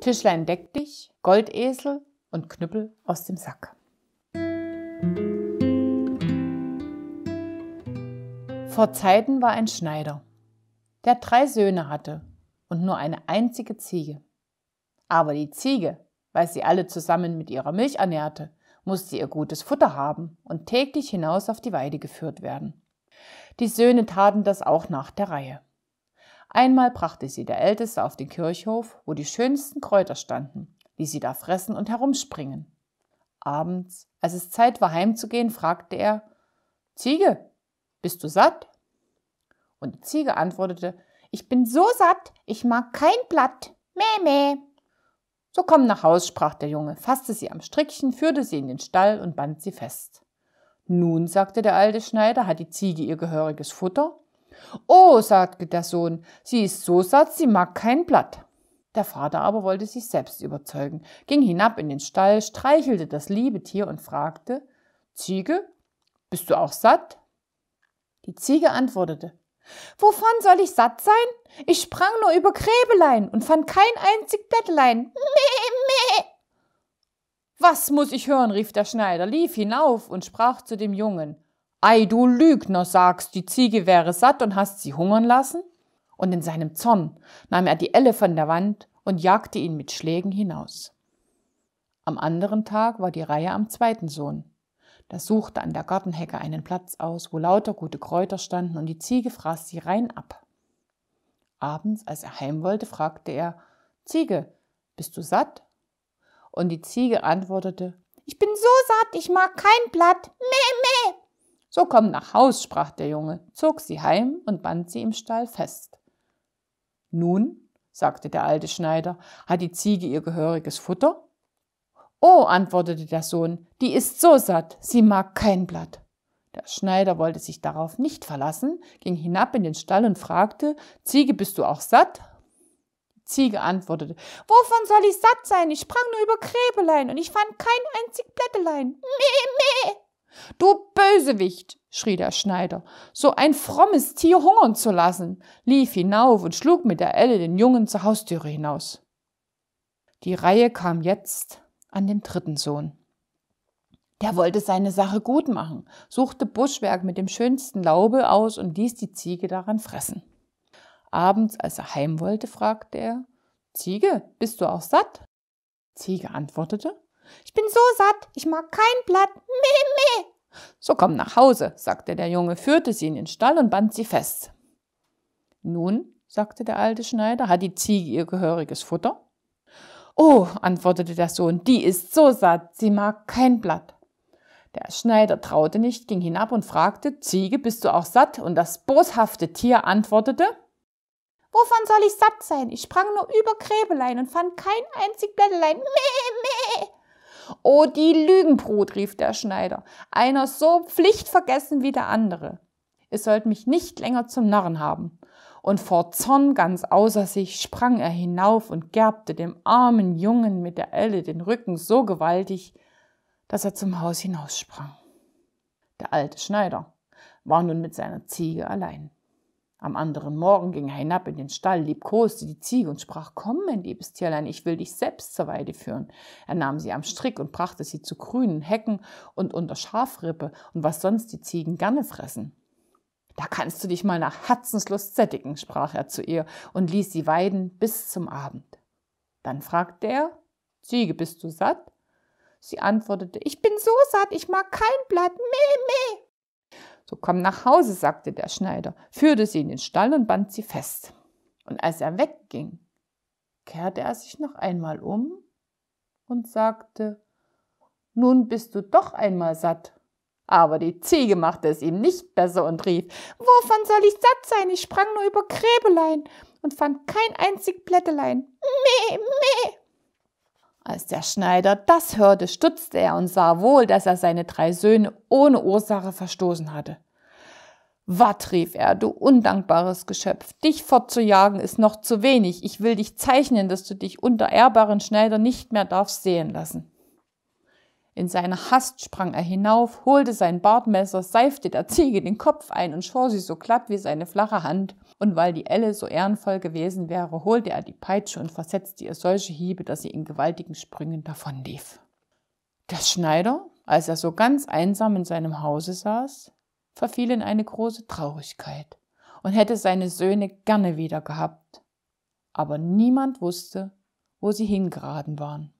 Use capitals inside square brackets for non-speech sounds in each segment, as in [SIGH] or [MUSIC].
Tischlein deck dich, Goldesel und Knüppel aus dem Sack. Vor Zeiten war ein Schneider, der drei Söhne hatte und nur eine einzige Ziege. Aber die Ziege, weil sie alle zusammen mit ihrer Milch ernährte, musste ihr gutes Futter haben und täglich hinaus auf die Weide geführt werden. Die Söhne taten das auch nach der Reihe. Einmal brachte sie der Älteste auf den Kirchhof, wo die schönsten Kräuter standen, ließ sie da fressen und herumspringen. Abends, als es Zeit war heimzugehen, fragte er Ziege, bist du satt? Und die Ziege antwortete Ich bin so satt, ich mag kein Blatt. Meh, meh. So komm nach Haus, sprach der Junge, fasste sie am Strickchen, führte sie in den Stall und band sie fest. Nun, sagte der alte Schneider, hat die Ziege ihr gehöriges Futter? Oh, sagte der Sohn, sie ist so satt, sie mag kein Blatt. Der Vater aber wollte sich selbst überzeugen, ging hinab in den Stall, streichelte das liebe Tier und fragte, Ziege, bist du auch satt? Die Ziege antwortete, Wovon soll ich satt sein? Ich sprang nur über Gräbelein und fand kein einzig Blättlein. Meh, [LAUGHS] meh. Was muss ich hören? rief der Schneider, lief hinauf und sprach zu dem Jungen. Ei, du Lügner, sagst, die Ziege wäre satt und hast sie hungern lassen? Und in seinem Zorn nahm er die Elle von der Wand und jagte ihn mit Schlägen hinaus. Am anderen Tag war die Reihe am zweiten Sohn. Da suchte an der Gartenhecke einen Platz aus, wo lauter gute Kräuter standen, und die Ziege fraß sie rein ab. Abends, als er heim wollte, fragte er Ziege, bist du satt? Und die Ziege antwortete Ich bin so satt, ich mag kein Blatt. Meh, meh. So komm nach Haus, sprach der Junge, zog sie heim und band sie im Stall fest. Nun, sagte der alte Schneider, hat die Ziege ihr gehöriges Futter? Oh, antwortete der Sohn, die ist so satt, sie mag kein Blatt. Der Schneider wollte sich darauf nicht verlassen, ging hinab in den Stall und fragte, Ziege, bist du auch satt? Die Ziege antwortete, wovon soll ich satt sein? Ich sprang nur über Gräbelein und ich fand kein einzig Blättelein. Meh, meh. Du Bösewicht, schrie der Schneider, so ein frommes Tier hungern zu lassen, lief hinauf und schlug mit der Elle den Jungen zur Haustüre hinaus. Die Reihe kam jetzt an den dritten Sohn. Der wollte seine Sache gut machen, suchte Buschwerk mit dem schönsten Laube aus und ließ die Ziege daran fressen. Abends, als er heim wollte, fragte er, Ziege, bist du auch satt? Ziege antwortete, ich bin so satt, ich mag kein Blatt. Meh, meh. So komm nach Hause, sagte der Junge, führte sie in den Stall und band sie fest. Nun, sagte der alte Schneider, hat die Ziege ihr gehöriges Futter? Oh, antwortete der Sohn, die ist so satt, sie mag kein Blatt. Der Schneider traute nicht, ging hinab und fragte, Ziege, bist du auch satt? Und das boshafte Tier antwortete, Wovon soll ich satt sein? Ich sprang nur über Gräbelein und fand kein einzig Blättelein. Meh! Oh, die Lügenbrut, rief der Schneider, einer so pflichtvergessen wie der andere. Ihr sollt mich nicht länger zum Narren haben. Und vor Zorn ganz außer sich sprang er hinauf und gerbte dem armen Jungen mit der Elle den Rücken so gewaltig, dass er zum Haus hinaussprang. Der alte Schneider war nun mit seiner Ziege allein. Am anderen Morgen ging er hinab in den Stall, liebkoste die Ziege und sprach, komm, mein liebes Tierlein, ich will dich selbst zur Weide führen. Er nahm sie am Strick und brachte sie zu grünen Hecken und unter Schafrippe und was sonst die Ziegen gerne fressen. Da kannst du dich mal nach Herzenslust sättigen, sprach er zu ihr und ließ sie weiden bis zum Abend. Dann fragte er, Ziege, bist du satt? Sie antwortete, ich bin so satt, ich mag kein Blatt, meh, meh. So komm nach Hause, sagte der Schneider, führte sie in den Stall und band sie fest. Und als er wegging, kehrte er sich noch einmal um und sagte, nun bist du doch einmal satt. Aber die Ziege machte es ihm nicht besser und rief, Wovon soll ich satt sein? Ich sprang nur über Gräbelein und fand kein einzig Blättelein. Meh, meh. Als der Schneider das hörte, stutzte er und sah wohl, dass er seine drei Söhne ohne Ursache verstoßen hatte. Wat, rief er, du undankbares Geschöpf, dich fortzujagen ist noch zu wenig. Ich will dich zeichnen, dass du dich unter ehrbaren Schneider nicht mehr darfst sehen lassen. In seiner Hast sprang er hinauf, holte sein Bartmesser, seifte der Ziege den Kopf ein und schor sie so glatt wie seine flache Hand und weil die Elle so ehrenvoll gewesen wäre, holte er die Peitsche und versetzte ihr solche Hiebe, dass sie in gewaltigen Sprüngen davonlief. Der Schneider, als er so ganz einsam in seinem Hause saß, verfiel in eine große Traurigkeit und hätte seine Söhne gerne wieder gehabt. Aber niemand wusste, wo sie hingeraten waren.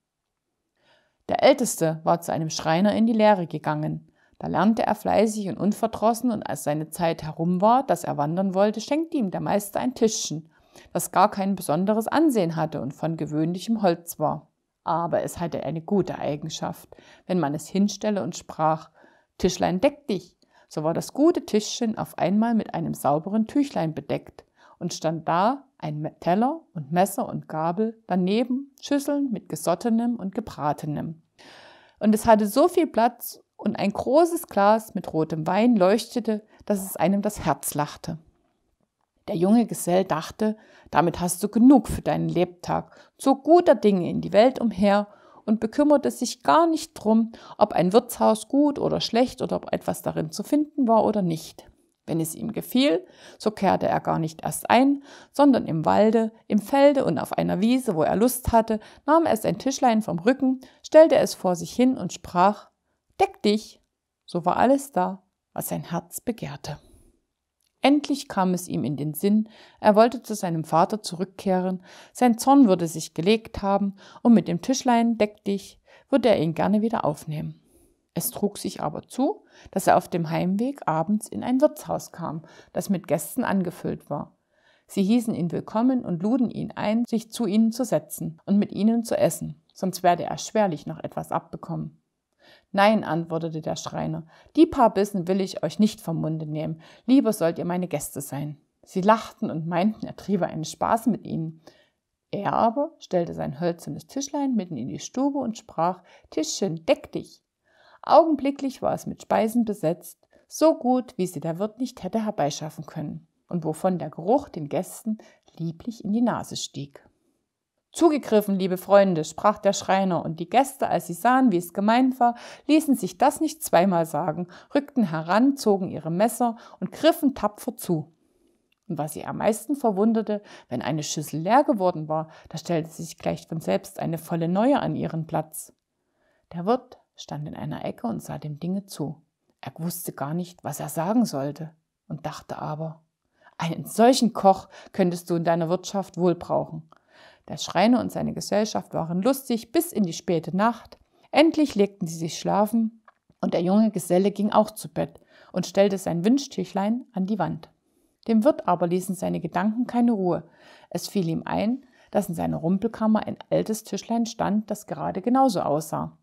Der Älteste war zu einem Schreiner in die Lehre gegangen, da lernte er fleißig und unverdrossen, und als seine Zeit herum war, dass er wandern wollte, schenkte ihm der Meister ein Tischchen, das gar kein besonderes Ansehen hatte und von gewöhnlichem Holz war. Aber es hatte eine gute Eigenschaft. Wenn man es hinstelle und sprach, Tischlein deck dich, so war das gute Tischchen auf einmal mit einem sauberen Tüchlein bedeckt und stand da ein Teller und Messer und Gabel, daneben Schüsseln mit gesottenem und gebratenem. Und es hatte so viel Platz und ein großes Glas mit rotem Wein leuchtete, dass es einem das Herz lachte. Der junge Gesell dachte, damit hast du genug für deinen Lebtag, zog guter Dinge in die Welt umher und bekümmerte sich gar nicht drum, ob ein Wirtshaus gut oder schlecht oder ob etwas darin zu finden war oder nicht. Wenn es ihm gefiel, so kehrte er gar nicht erst ein, sondern im Walde, im Felde und auf einer Wiese, wo er Lust hatte, nahm er sein Tischlein vom Rücken, stellte es vor sich hin und sprach deck dich. So war alles da, was sein Herz begehrte. Endlich kam es ihm in den Sinn, er wollte zu seinem Vater zurückkehren, sein Zorn würde sich gelegt haben, und mit dem Tischlein deck dich würde er ihn gerne wieder aufnehmen. Es trug sich aber zu, dass er auf dem Heimweg abends in ein Wirtshaus kam, das mit Gästen angefüllt war. Sie hießen ihn willkommen und luden ihn ein, sich zu ihnen zu setzen und mit ihnen zu essen, sonst werde er schwerlich noch etwas abbekommen. Nein, antwortete der Schreiner, die paar Bissen will ich euch nicht vom Munde nehmen. Lieber sollt ihr meine Gäste sein. Sie lachten und meinten, er triebe einen Spaß mit ihnen. Er aber stellte sein hölzernes Tischlein mitten in die Stube und sprach: Tischchen, deck dich! Augenblicklich war es mit Speisen besetzt, so gut, wie sie der Wirt nicht hätte herbeischaffen können, und wovon der Geruch den Gästen lieblich in die Nase stieg. Zugegriffen, liebe Freunde, sprach der Schreiner, und die Gäste, als sie sahen, wie es gemeint war, ließen sich das nicht zweimal sagen, rückten heran, zogen ihre Messer und griffen tapfer zu. Und was sie am meisten verwunderte, wenn eine Schüssel leer geworden war, da stellte sich gleich von selbst eine volle neue an ihren Platz. Der Wirt stand in einer Ecke und sah dem Dinge zu. Er wusste gar nicht, was er sagen sollte, und dachte aber, einen solchen Koch könntest du in deiner Wirtschaft wohl brauchen. Der Schreiner und seine Gesellschaft waren lustig bis in die späte Nacht. Endlich legten sie sich schlafen und der junge Geselle ging auch zu Bett und stellte sein Wünschtüchlein an die Wand. Dem Wirt aber ließen seine Gedanken keine Ruhe. Es fiel ihm ein, dass in seiner Rumpelkammer ein altes Tischlein stand, das gerade genauso aussah.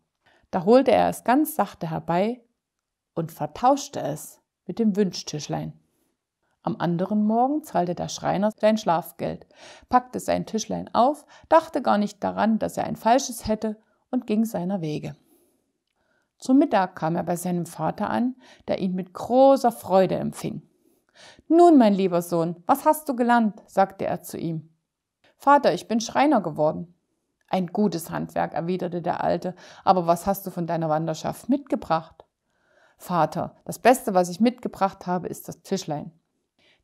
Da holte er es ganz sachte herbei und vertauschte es mit dem Wünschtischlein. Am anderen Morgen zahlte der Schreiner sein Schlafgeld, packte sein Tischlein auf, dachte gar nicht daran, dass er ein falsches hätte und ging seiner Wege. Zum Mittag kam er bei seinem Vater an, der ihn mit großer Freude empfing. Nun, mein lieber Sohn, was hast du gelernt? sagte er zu ihm. Vater, ich bin Schreiner geworden. Ein gutes Handwerk, erwiderte der Alte, aber was hast du von deiner Wanderschaft mitgebracht? Vater, das Beste, was ich mitgebracht habe, ist das Tischlein.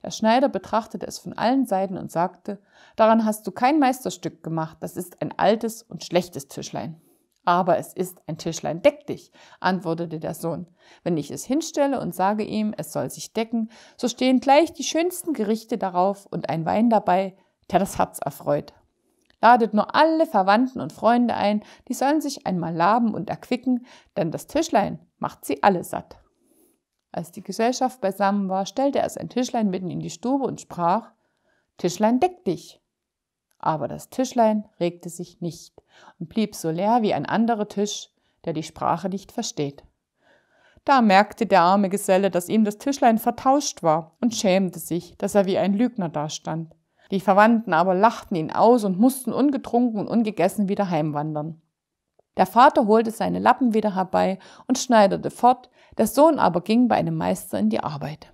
Der Schneider betrachtete es von allen Seiten und sagte, daran hast du kein Meisterstück gemacht, das ist ein altes und schlechtes Tischlein. Aber es ist ein Tischlein, deck dich, antwortete der Sohn. Wenn ich es hinstelle und sage ihm, es soll sich decken, so stehen gleich die schönsten Gerichte darauf und ein Wein dabei, der das Herz erfreut. Ladet nur alle Verwandten und Freunde ein, die sollen sich einmal laben und erquicken, denn das Tischlein macht sie alle satt. Als die Gesellschaft beisammen war, stellte er sein Tischlein mitten in die Stube und sprach, Tischlein, deck dich! Aber das Tischlein regte sich nicht und blieb so leer wie ein anderer Tisch, der die Sprache nicht versteht. Da merkte der arme Geselle, dass ihm das Tischlein vertauscht war und schämte sich, dass er wie ein Lügner dastand. Die Verwandten aber lachten ihn aus und mussten ungetrunken und ungegessen wieder heimwandern. Der Vater holte seine Lappen wieder herbei und schneiderte fort, der Sohn aber ging bei einem Meister in die Arbeit.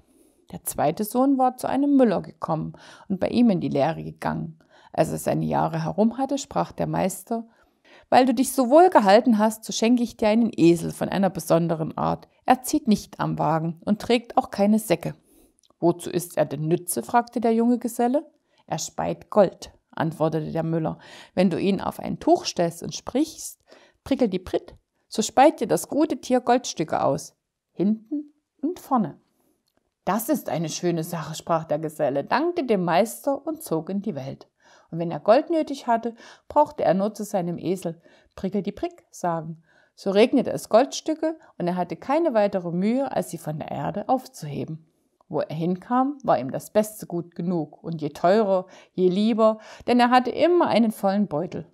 Der zweite Sohn war zu einem Müller gekommen und bei ihm in die Lehre gegangen. Als er seine Jahre herum hatte, sprach der Meister, weil du dich so wohl gehalten hast, so schenke ich dir einen Esel von einer besonderen Art. Er zieht nicht am Wagen und trägt auch keine Säcke. Wozu ist er denn nütze? fragte der junge Geselle. Er speit Gold, antwortete der Müller. Wenn du ihn auf ein Tuch stellst und sprichst, prickel die Pritt, so speit dir das gute Tier Goldstücke aus hinten und vorne. Das ist eine schöne Sache, sprach der Geselle, dankte dem Meister und zog in die Welt. Und wenn er Gold nötig hatte, brauchte er nur zu seinem Esel Prickel die Prick sagen. So regnete es Goldstücke und er hatte keine weitere Mühe, als sie von der Erde aufzuheben. Wo er hinkam, war ihm das beste Gut genug und je teurer, je lieber, denn er hatte immer einen vollen Beutel.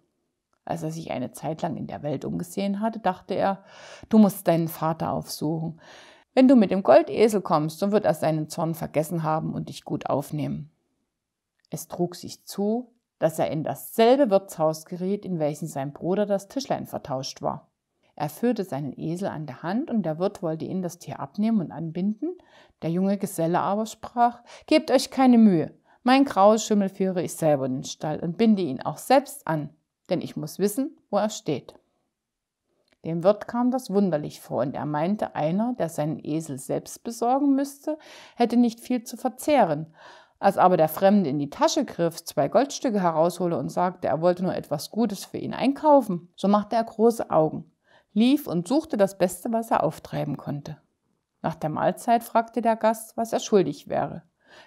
Als er sich eine Zeit lang in der Welt umgesehen hatte, dachte er, du musst deinen Vater aufsuchen. Wenn du mit dem Goldesel kommst, so wird er seinen Zorn vergessen haben und dich gut aufnehmen. Es trug sich zu, dass er in dasselbe Wirtshaus geriet, in welchem sein Bruder das Tischlein vertauscht war. Er führte seinen Esel an der Hand und der Wirt wollte ihn das Tier abnehmen und anbinden. Der junge Geselle aber sprach: Gebt euch keine Mühe. Mein graues Schimmel führe ich selber in den Stall und binde ihn auch selbst an denn ich muss wissen, wo er steht. Dem Wirt kam das wunderlich vor, und er meinte, einer, der seinen Esel selbst besorgen müsste, hätte nicht viel zu verzehren. Als aber der Fremde in die Tasche griff, zwei Goldstücke heraushole und sagte, er wollte nur etwas Gutes für ihn einkaufen, so machte er große Augen, lief und suchte das Beste, was er auftreiben konnte. Nach der Mahlzeit fragte der Gast, was er schuldig wäre.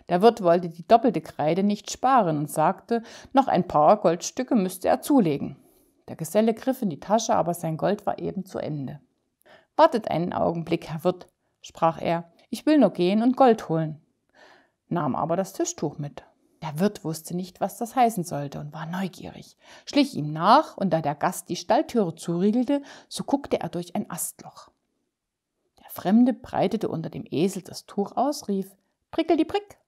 Der Wirt wollte die doppelte Kreide nicht sparen und sagte, noch ein paar Goldstücke müsste er zulegen. Der Geselle griff in die Tasche, aber sein Gold war eben zu Ende. Wartet einen Augenblick, Herr Wirt, sprach er, ich will nur gehen und Gold holen, nahm aber das Tischtuch mit. Der Wirt wusste nicht, was das heißen sollte und war neugierig, schlich ihm nach, und da der Gast die Stalltüre zuriegelte, so guckte er durch ein Astloch. Der Fremde breitete unter dem Esel das Tuch aus, rief Prickel die Prick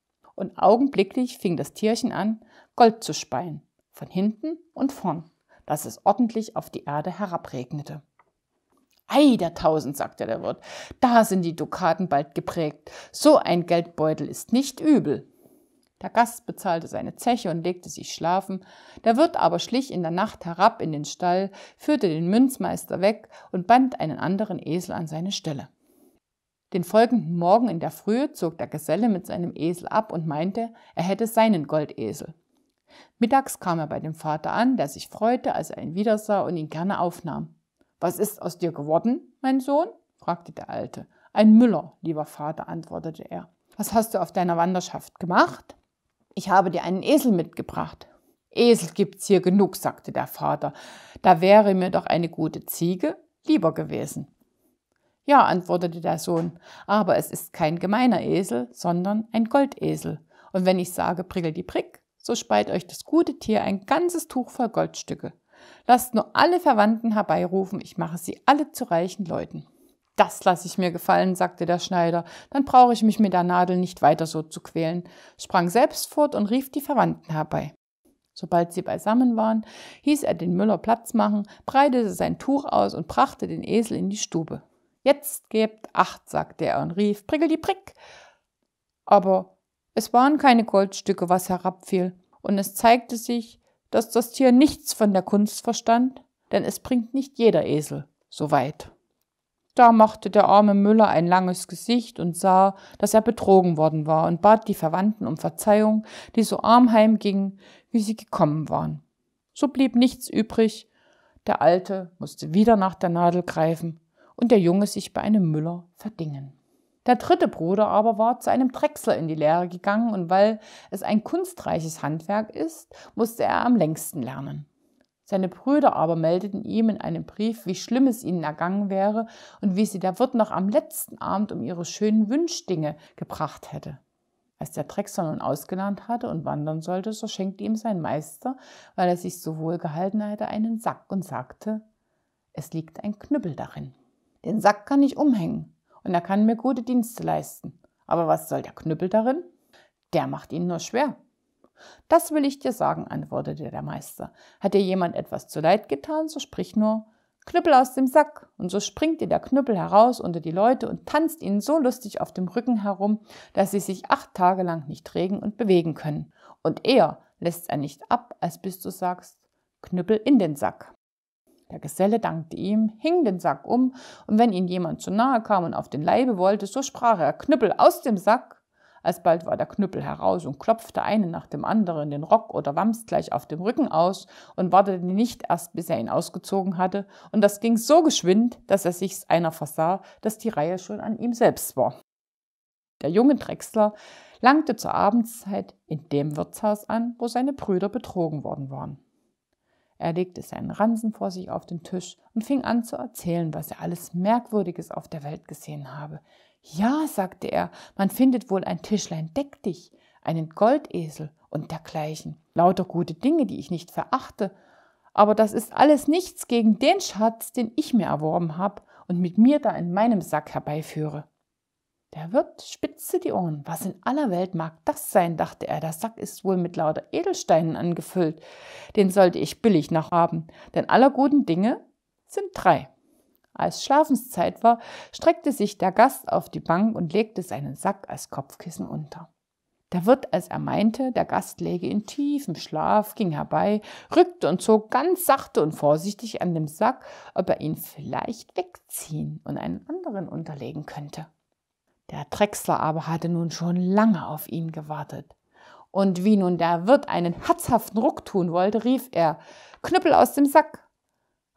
und augenblicklich fing das Tierchen an, Gold zu speien, von hinten und vorn, dass es ordentlich auf die Erde herabregnete. Ei der Tausend, sagte der Wirt, da sind die Dukaten bald geprägt. So ein Geldbeutel ist nicht übel. Der Gast bezahlte seine Zeche und legte sich schlafen. Der Wirt aber schlich in der Nacht herab in den Stall, führte den Münzmeister weg und band einen anderen Esel an seine Stelle. Den folgenden Morgen in der Frühe zog der Geselle mit seinem Esel ab und meinte, er hätte seinen Goldesel. Mittags kam er bei dem Vater an, der sich freute, als er ihn wiedersah und ihn gerne aufnahm. Was ist aus dir geworden, mein Sohn? fragte der Alte. Ein Müller, lieber Vater, antwortete er. Was hast du auf deiner Wanderschaft gemacht? Ich habe dir einen Esel mitgebracht. Esel gibt's hier genug, sagte der Vater. Da wäre mir doch eine gute Ziege lieber gewesen. Ja, antwortete der Sohn, aber es ist kein gemeiner Esel, sondern ein Goldesel. Und wenn ich sage, prickel die Prick, so speit euch das gute Tier ein ganzes Tuch voll Goldstücke. Lasst nur alle Verwandten herbeirufen, ich mache sie alle zu reichen Leuten. Das lasse ich mir gefallen, sagte der Schneider, dann brauche ich mich mit der Nadel nicht weiter so zu quälen, sprang selbst fort und rief die Verwandten herbei. Sobald sie beisammen waren, hieß er den Müller Platz machen, breitete sein Tuch aus und brachte den Esel in die Stube. Jetzt gebt acht, sagte er und rief, prickel die Prick. Aber es waren keine Goldstücke, was herabfiel, und es zeigte sich, dass das Tier nichts von der Kunst verstand, denn es bringt nicht jeder Esel so weit. Da machte der arme Müller ein langes Gesicht und sah, dass er betrogen worden war und bat die Verwandten um Verzeihung, die so arm heimgingen, wie sie gekommen waren. So blieb nichts übrig. Der Alte musste wieder nach der Nadel greifen und der Junge sich bei einem Müller verdingen. Der dritte Bruder aber war zu einem Drechsler in die Lehre gegangen und weil es ein kunstreiches Handwerk ist, musste er am längsten lernen. Seine Brüder aber meldeten ihm in einem Brief, wie schlimm es ihnen ergangen wäre und wie sie der Wirt noch am letzten Abend um ihre schönen Wünschdinge gebracht hätte. Als der Drechsler nun ausgelernt hatte und wandern sollte, so schenkte ihm sein Meister, weil er sich so wohl gehalten hatte, einen Sack und sagte, es liegt ein Knüppel darin. Den Sack kann ich umhängen und er kann mir gute Dienste leisten. Aber was soll der Knüppel darin? Der macht ihn nur schwer. Das will ich dir sagen, antwortete der Meister. Hat dir jemand etwas zu Leid getan, so sprich nur Knüppel aus dem Sack, und so springt dir der Knüppel heraus unter die Leute und tanzt ihnen so lustig auf dem Rücken herum, dass sie sich acht Tage lang nicht regen und bewegen können. Und eher lässt er nicht ab, als bis du sagst Knüppel in den Sack. Der Geselle dankte ihm, hing den Sack um, und wenn ihn jemand zu nahe kam und auf den Leibe wollte, so sprach er Knüppel aus dem Sack. Alsbald war der Knüppel heraus und klopfte einen nach dem anderen den Rock oder Wams gleich auf dem Rücken aus und wartete nicht erst, bis er ihn ausgezogen hatte, und das ging so geschwind, dass er sich's einer versah, dass die Reihe schon an ihm selbst war. Der junge Drechsler langte zur Abendszeit in dem Wirtshaus an, wo seine Brüder betrogen worden waren. Er legte seinen Ransen vor sich auf den Tisch und fing an zu erzählen, was er alles Merkwürdiges auf der Welt gesehen habe. Ja, sagte er, man findet wohl ein Tischlein deck dich, einen Goldesel und dergleichen. Lauter gute Dinge, die ich nicht verachte. Aber das ist alles nichts gegen den Schatz, den ich mir erworben habe und mit mir da in meinem Sack herbeiführe. Der Wirt spitzte die Ohren. Was in aller Welt mag das sein, dachte er. Der Sack ist wohl mit lauter Edelsteinen angefüllt. Den sollte ich billig noch haben, denn aller guten Dinge sind drei. Als Schlafenszeit war, streckte sich der Gast auf die Bank und legte seinen Sack als Kopfkissen unter. Der Wirt, als er meinte, der Gast läge in tiefem Schlaf, ging herbei, rückte und zog ganz sachte und vorsichtig an dem Sack, ob er ihn vielleicht wegziehen und einen anderen unterlegen könnte. Der Drechsler aber hatte nun schon lange auf ihn gewartet. Und wie nun der Wirt einen herzhaften Ruck tun wollte, rief er Knüppel aus dem Sack.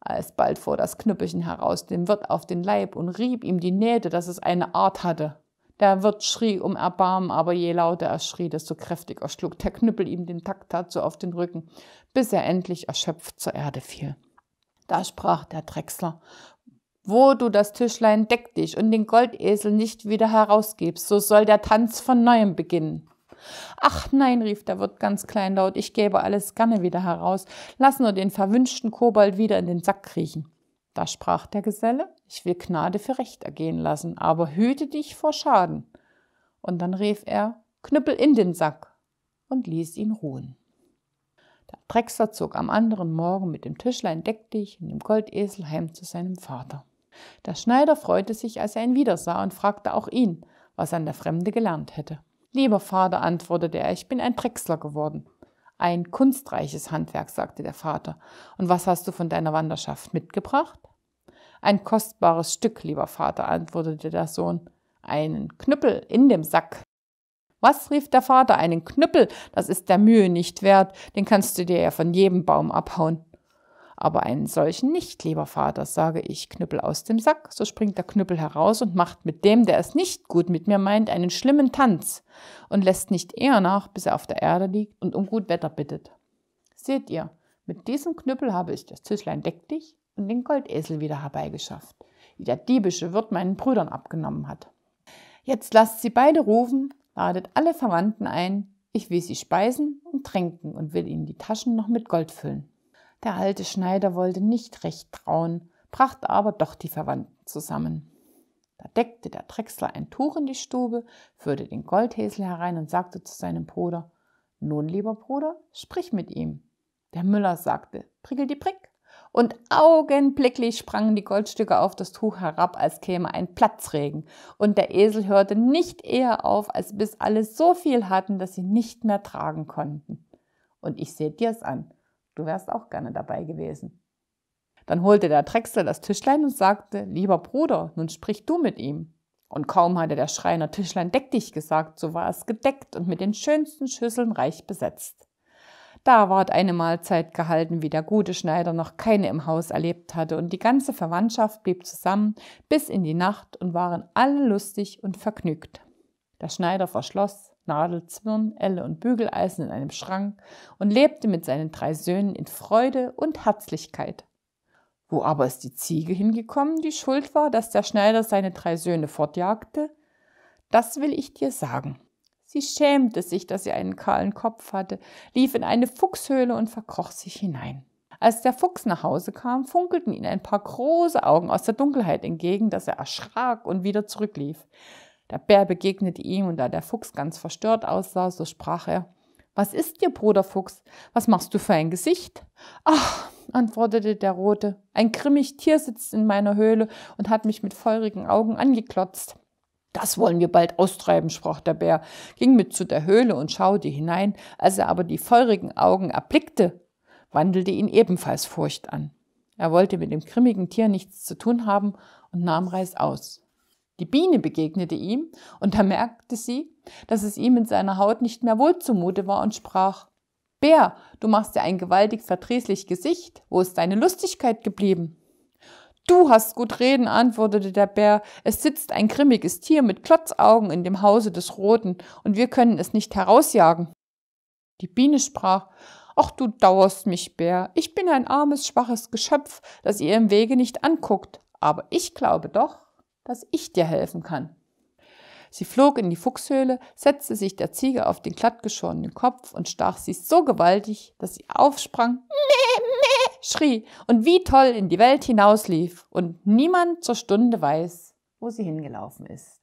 Alsbald fuhr das Knüppelchen heraus dem Wirt auf den Leib und rieb ihm die Nähte, dass es eine Art hatte. Der Wirt schrie um Erbarmen, aber je lauter er schrie, desto kräftiger schlug der Knüppel ihm den Takt dazu auf den Rücken, bis er endlich erschöpft zur Erde fiel. Da sprach der Drechsler wo du das Tischlein deck dich und den Goldesel nicht wieder herausgibst, so soll der Tanz von neuem beginnen. Ach nein, rief der Wirt ganz kleinlaut, ich gebe alles gerne wieder heraus. Lass nur den verwünschten Kobold wieder in den Sack kriechen. Da sprach der Geselle, ich will Gnade für Recht ergehen lassen, aber hüte dich vor Schaden. Und dann rief er, Knüppel in den Sack und ließ ihn ruhen. Der Drechser zog am anderen Morgen mit dem Tischlein deck dich und dem Goldesel heim zu seinem Vater. Der Schneider freute sich, als er ihn wiedersah und fragte auch ihn, was an der Fremde gelernt hätte. Lieber Vater, antwortete er, ich bin ein Drechsler geworden. Ein kunstreiches Handwerk, sagte der Vater. Und was hast du von deiner Wanderschaft mitgebracht? Ein kostbares Stück, lieber Vater, antwortete der Sohn. Einen Knüppel in dem Sack. Was? rief der Vater, einen Knüppel, das ist der Mühe nicht wert, den kannst du dir ja von jedem Baum abhauen aber einen solchen nicht, lieber Vater, sage ich, Knüppel aus dem Sack, so springt der Knüppel heraus und macht mit dem, der es nicht gut mit mir meint, einen schlimmen Tanz und lässt nicht eher nach, bis er auf der Erde liegt und um gut Wetter bittet. Seht ihr, mit diesem Knüppel habe ich das Züßlein deck dich und den Goldesel wieder herbeigeschafft, die der diebische Wirt meinen Brüdern abgenommen hat. Jetzt lasst sie beide rufen, ladet alle Verwandten ein, ich will sie speisen und tränken und will ihnen die Taschen noch mit Gold füllen. Der alte Schneider wollte nicht recht trauen, brachte aber doch die Verwandten zusammen. Da deckte der Drechsler ein Tuch in die Stube, führte den Goldhäsel herein und sagte zu seinem Bruder, Nun, lieber Bruder, sprich mit ihm. Der Müller sagte, prickel die Prick. Und augenblicklich sprangen die Goldstücke auf das Tuch herab, als käme ein Platzregen. Und der Esel hörte nicht eher auf, als bis alle so viel hatten, dass sie nicht mehr tragen konnten. Und ich seh dir's an. Du wärst auch gerne dabei gewesen. Dann holte der Drechsel das Tischlein und sagte, lieber Bruder, nun sprich du mit ihm. Und kaum hatte der Schreiner Tischlein deck dich gesagt, so war es gedeckt und mit den schönsten Schüsseln reich besetzt. Da ward eine Mahlzeit gehalten, wie der gute Schneider noch keine im Haus erlebt hatte, und die ganze Verwandtschaft blieb zusammen bis in die Nacht und waren alle lustig und vergnügt. Der Schneider verschloss Nadel, Zwirn, Elle und Bügeleisen in einem Schrank und lebte mit seinen drei Söhnen in Freude und Herzlichkeit. Wo aber ist die Ziege hingekommen, die schuld war, dass der Schneider seine drei Söhne fortjagte? Das will ich dir sagen. Sie schämte sich, dass sie einen kahlen Kopf hatte, lief in eine Fuchshöhle und verkroch sich hinein. Als der Fuchs nach Hause kam, funkelten ihn ein paar große Augen aus der Dunkelheit entgegen, dass er erschrak und wieder zurücklief. Der Bär begegnete ihm, und da der Fuchs ganz verstört aussah, so sprach er Was ist dir, Bruder Fuchs? Was machst du für ein Gesicht? Ach, antwortete der Rote, ein grimmig Tier sitzt in meiner Höhle und hat mich mit feurigen Augen angeklotzt. Das wollen wir bald austreiben, sprach der Bär, ging mit zu der Höhle und schaute hinein, als er aber die feurigen Augen erblickte, wandelte ihn ebenfalls Furcht an. Er wollte mit dem grimmigen Tier nichts zu tun haben und nahm Reis aus. Die Biene begegnete ihm, und da merkte sie, dass es ihm in seiner Haut nicht mehr wohl zumute war und sprach Bär, du machst ja ein gewaltig verdrießlich Gesicht, wo ist deine Lustigkeit geblieben? Du hast gut reden, antwortete der Bär, es sitzt ein grimmiges Tier mit Klotzaugen in dem Hause des Roten, und wir können es nicht herausjagen. Die Biene sprach Ach, du dauerst mich, Bär, ich bin ein armes, schwaches Geschöpf, das ihr im Wege nicht anguckt, aber ich glaube doch, dass ich dir helfen kann. Sie flog in die Fuchshöhle, setzte sich der Ziege auf den glattgeschorenen Kopf und stach sie so gewaltig, dass sie aufsprang, meh, meh, schrie und wie toll in die Welt hinauslief und niemand zur Stunde weiß, wo sie hingelaufen ist.